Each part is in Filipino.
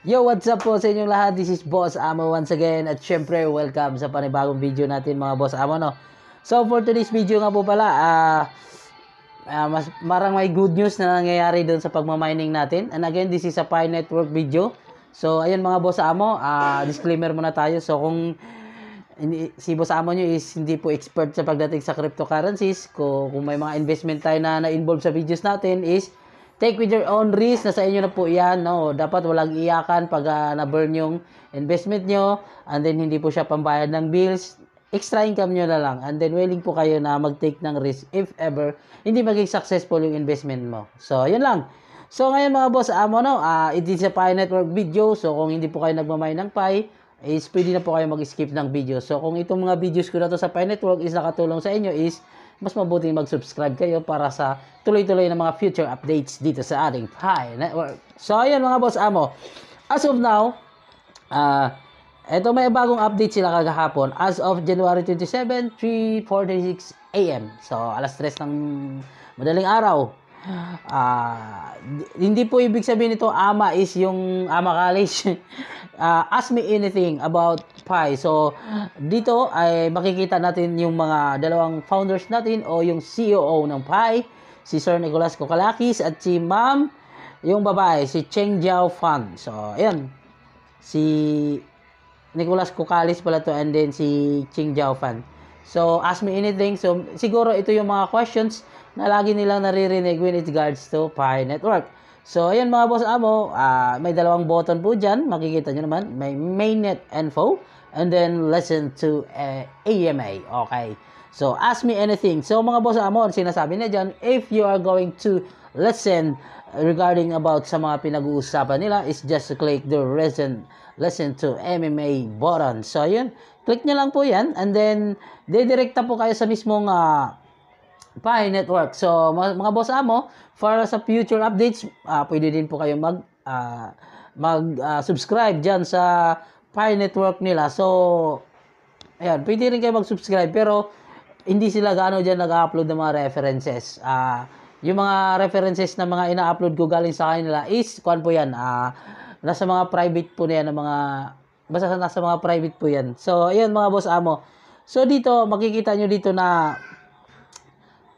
Yo, what's up po sa inyong lahat? This is Boss Amo once again. At syempre, welcome sa panibagong video natin mga Boss Amo, no? So, for today's video nga po pala, ah... Uh, uh, mas, marang may good news na nangyayari doon sa pagmamining natin. And again, this is a Pi Network video. So, ayun mga Boss Amo, uh, disclaimer muna tayo. So, kung hindi, si Boss Amo nyo is hindi po expert sa pagdating sa cryptocurrencies, kung, kung may mga investment tayo na na-involve sa videos natin is Take with your own risk. Nasa inyo na po yan. No? Dapat walang iyakan pag uh, na-burn yung investment nyo. And then, hindi po siya pambayad ng bills. Extra income nyo na lang. And then, willing po kayo na mag-take ng risk if ever hindi maging successful yung investment mo. So, yun lang. So, ngayon mga boss, um, amo no, uh, ah, it is a Pi Network video. So, kung hindi po kayo nagmamay ng Pi, is pwede na po kayo mag-skip ng video. So, kung itong mga videos ko na to sa Pi Network is nakatulong sa inyo is mas mabuting mag-subscribe kayo para sa tuloy-tuloy na mga future updates dito sa ating Pi Network. So, ayan mga boss amo. As of now, ah, uh, ito may bagong update sila kagahapon as of January 27, 3:46 AM. So alas 3 ng madaling araw. Uh, hindi po ibig sabihin nito ama is yung ama college. uh, ask me anything about Pi. So, dito ay makikita natin yung mga dalawang founders natin o yung COO e ng Pi, si Sir Nicolas Kokalakis at si Ma'am, yung babae, si Cheng Jiao Fan. So, ayan. Si Nicolas Kokalis pala to and then si Cheng Jiao Fan. So, ask me anything. So, siguro ito yung mga questions na lagi nilang naririnig when it regards to Pi Network. So, ayan mga boss amo, uh, may dalawang button po dyan. Makikita nyo naman, may mainnet info and then listen to uh, eh, AMA. Okay. So, ask me anything. So, mga boss amo, sinasabi niya dyan, if you are going to listen regarding about sa mga pinag-uusapan nila is just click the listen, listen to MMA button. So, ayan, Click nyo lang po yan and then, didirekta po kayo sa mismong uh, Pi Network. So, mga boss amo, para sa future updates, uh, pwede din po kayo mag uh, ah, mag-subscribe ah, uh, diyan sa Pi Network nila. So, ayan, pwede rin kayo mag-subscribe pero hindi sila gaano diyan nag-upload ng mga references. Uh, yung mga references na mga ina-upload ko galing sa kanila is, kuan po yan, uh, nasa mga private po na yan, ng mga, basta nasa mga private po yan. So, ayan mga boss amo. So, dito, makikita nyo dito na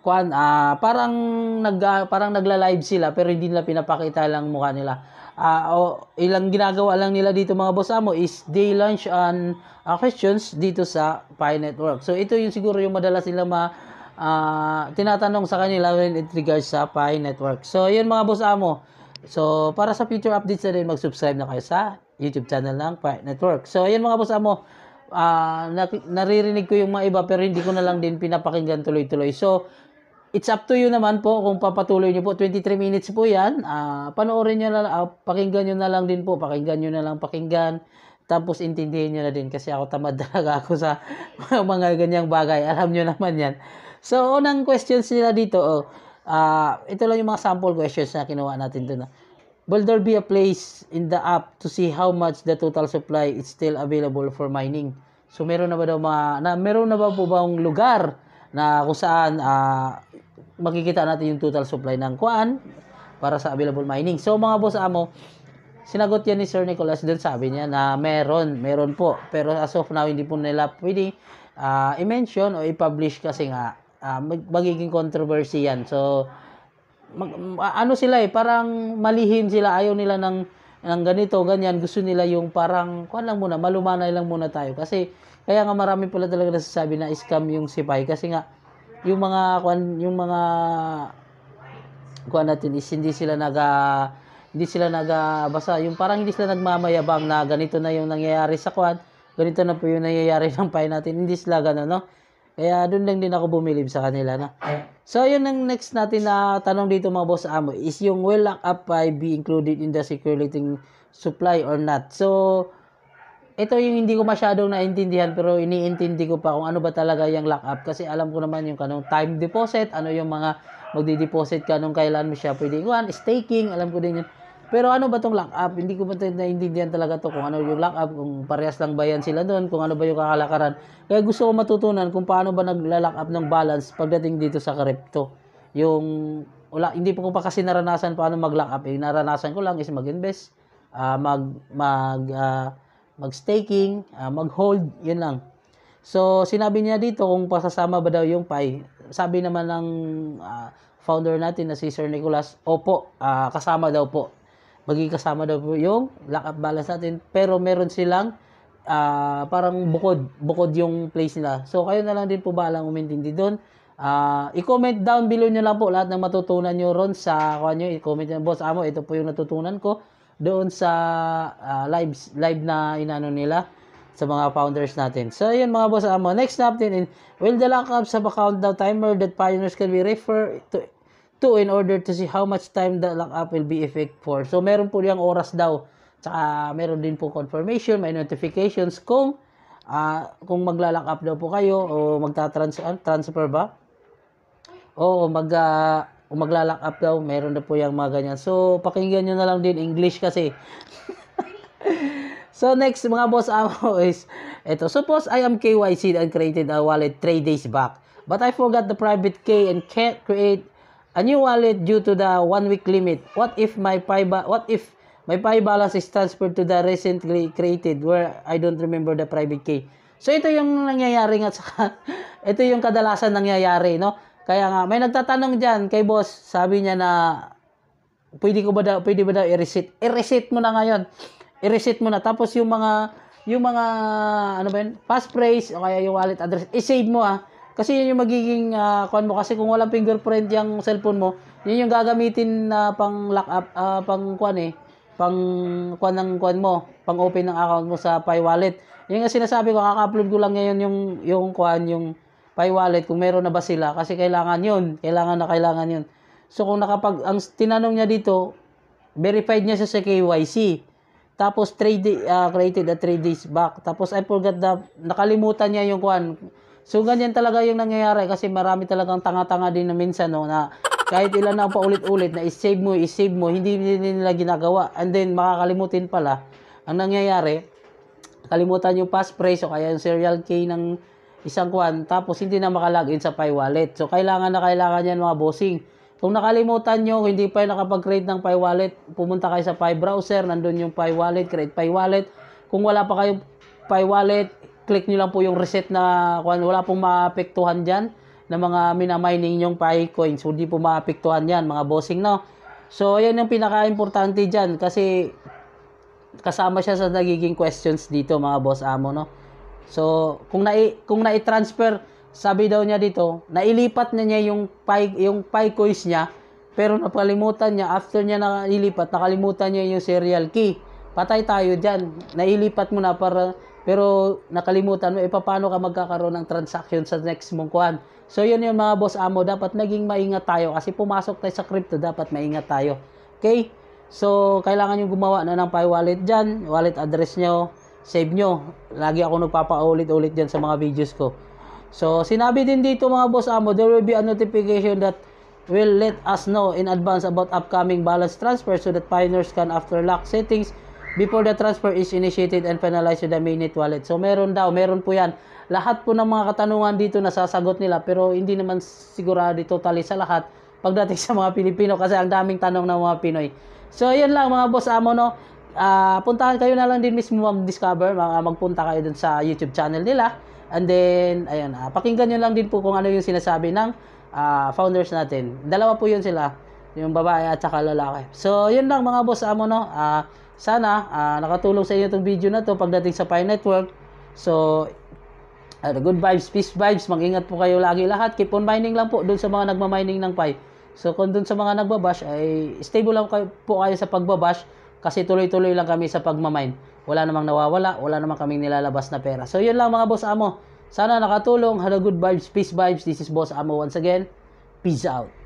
kuan ah uh, parang nag uh, parang nagla-live sila pero hindi nila pinapakita lang mukha nila. Ah uh, o, ilang ginagawa lang nila dito mga boss amo ah, is day lunch on uh, ah, questions dito sa Pi Network. So ito yung siguro yung madalas nila ma uh, tinatanong sa kanila when it regards sa Pi Network. So yun mga boss amo. So para sa future updates na rin mag-subscribe na kayo sa YouTube channel ng Pi Network. So yun mga boss amo uh, naririnig ko yung mga iba pero hindi ko na lang din pinapakinggan tuloy-tuloy. So, it's up to you naman po kung papatuloy nyo po. 23 minutes po yan. Uh, panoorin nyo na lang, uh, ah, pakinggan nyo na lang din po. Pakinggan nyo na lang, pakinggan. Tapos intindihin nyo na din kasi ako tamad talaga ako sa mga ganyang bagay. Alam nyo naman yan. So, unang questions nila dito. Oh, uh, ito lang yung mga sample questions na kinuha natin doon. Will there be a place in the app to see how much the total supply is still available for mining? So, meron na ba daw mga, na, meron na ba po bang lugar na kung saan uh, makikita natin yung total supply ng kuan para sa available mining. So mga boss amo, sinagot yan ni Sir Nicholas dun sabi niya na meron, meron po. Pero as of now, hindi po nila pwede uh, i-mention o i-publish kasi nga uh, magiging controversy yan. So, mag, ano sila eh, parang malihim sila, ayaw nila ng, ng ganito, ganyan. Gusto nila yung parang, kuan lang muna, malumanay lang muna tayo. Kasi, kaya nga marami pala talaga nasasabi na scam yung sipay. Kasi nga, yung mga yung mga kuan natin is hindi sila naga hindi sila nagabasa yung parang hindi sila nagmamayabang na ganito na yung nangyayari sa kuan ganito na po yung nangyayari ng pay natin hindi sila gano'n no kaya doon lang din ako bumilib sa kanila na so yun ang next natin na tanong dito mga boss amo is yung well lock up pie be included in the security supply or not so ito yung hindi ko masyadong naintindihan pero iniintindi ko pa kung ano ba talaga yung up kasi alam ko naman yung kanong time deposit, ano yung mga magdi-deposit ka nung kailan mo siya pwede iwan, staking, alam ko din yun. Pero ano ba tong lock up? Hindi ko ba naintindihan talaga to kung ano yung lock up, kung parehas lang ba yan sila doon, kung ano ba yung kakalakaran. Kaya gusto ko matutunan kung paano ba nagla-lock up ng balance pagdating dito sa crypto. Yung wala, hindi po ko pa kasi naranasan paano mag-lock up. Yung eh. Naranasan ko lang is mag-invest, uh, mag mag uh, mag-staking, uh, mag-hold, yun lang. So, sinabi niya dito kung pasasama ba daw yung pie. Sabi naman ng uh, founder natin na si Sir Nicholas, opo, uh, kasama daw po. Magiging kasama daw po yung lock-up balance natin. Pero meron silang uh, parang bukod, bukod yung place nila. So, kayo na lang din po balang umintindi doon. Uh, i-comment down below nyo lang po lahat ng matutunan nyo ron sa kuha nyo. I-comment nyo, boss amo, ito po yung natutunan ko doon sa uh, live live na inano nila sa mga founders natin. So, yun mga boss, amo. Ah, next na update in, will the lock lockup sa countdown timer that pioneers can be refer to, to in order to see how much time the lock up will be effect for. So, meron po yung oras daw. Tsaka, meron din po confirmation, may notifications kung uh, kung magla-lock up daw po kayo o magta-transfer ba? O mag uh, kung magla-lock up daw, meron na po yung mga ganyan. So, pakinggan nyo na lang din English kasi. so, next mga boss ako ah, is, ito, suppose I am KYC and created a wallet 3 days back. But I forgot the private key and can't create a new wallet due to the one week limit. What if my Pi what if my pay balance is transferred to the recently created where I don't remember the private key? So ito yung nangyayari nga sa ito yung kadalasan nangyayari, no? Kaya nga, may nagtatanong dyan kay boss, sabi niya na, pwede ko ba daw, pwede ba daw i-reset? I-reset mo na ngayon. I-reset mo na. Tapos yung mga, yung mga, ano ba yun, passphrase, o kaya yung wallet address, i-save mo ah. Kasi yun yung magiging uh, ah, kuan mo kasi kung walang fingerprint yung cellphone mo, yun yung gagamitin na uh, pang lock up, uh, pang kuan eh, pang kuan ng kuan mo, pang open ng account mo sa Pi Wallet. Yun nga sinasabi ko, kaka-upload ko lang ngayon yung yung kuan yung Pay wallet kung meron na ba sila kasi kailangan yun. Kailangan na kailangan yun. So kung nakapag, ang tinanong niya dito, verified niya siya sa KYC. Tapos trade, uh, ah, created a 3 days back. Tapos I forgot the, nakalimutan niya yung kuan. So ganyan talaga yung nangyayari kasi marami talagang tanga-tanga din na minsan no, na kahit ilan na paulit-ulit na i-save mo, i-save mo, hindi, hindi nila ginagawa. And then makakalimutin pala ang nangyayari, kalimutan yung passphrase o kaya yung serial key ng isang kwan, tapos hindi na makalagin sa Pi Wallet. So, kailangan na kailangan yan mga bossing. Kung nakalimutan nyo, hindi pa nakapag-create ng Pi Wallet, pumunta kayo sa Pi Browser, nandun yung Pi Wallet, create Pi Wallet. Kung wala pa kayong Pi Wallet, click nyo lang po yung reset na kwan, wala pong maapektuhan dyan na mga minamining yung Pi coins. Hindi po maapektuhan yan mga bossing, no? So, yan yung pinaka-importante dyan kasi kasama siya sa nagiging questions dito mga boss amo, no? So, kung nai kung nai-transfer, sabi daw niya dito, nailipat na niya yung pie, yung pie coins niya, pero napalimutan niya, after niya nailipat, nakalimutan niya yung serial key. Patay tayo diyan. Nailipat mo na para, pero nakalimutan mo, eh, paano ka magkakaroon ng transaction sa next mong kuhan. So, yun yun mga boss amo, dapat naging maingat tayo. Kasi pumasok tayo sa crypto, dapat maingat tayo. Okay? So, kailangan yung gumawa na ng Pi Wallet diyan, Wallet address niyo, save nyo. Lagi ako nagpapaulit-ulit dyan sa mga videos ko. So, sinabi din dito mga boss amo, there will be a notification that will let us know in advance about upcoming balance transfer so that pioneers can after lock settings before the transfer is initiated and finalized with the minute wallet. So, meron daw, meron po yan. Lahat po ng mga katanungan dito nasasagot nila pero hindi naman sigurado totally sa lahat pagdating sa mga Pilipino kasi ang daming tanong ng mga Pinoy. So, yun lang mga boss amo no uh, puntahan kayo na lang din mismo mag-discover, magpunta kayo dun sa YouTube channel nila. And then, ayan, uh, ah, pakinggan nyo lang din po kung ano yung sinasabi ng uh, founders natin. Dalawa po yun sila, yung babae at saka lalaki. So, yun lang mga boss amo, no? Uh, sana, uh, nakatulong sa inyo itong video na to pagdating sa Pi Network. So, uh, good vibes, peace vibes. Mag-ingat po kayo lagi lahat. Keep on mining lang po dun sa mga nagmamining ng Pi. So, kung dun sa mga nagbabash, ay stable lang kayo, po kayo sa pagbabash kasi tuloy-tuloy lang kami sa pagmamine. Wala namang nawawala, wala namang kaming nilalabas na pera. So yun lang mga boss amo. Sana nakatulong. Hello good vibes, peace vibes. This is boss amo once again. Peace out.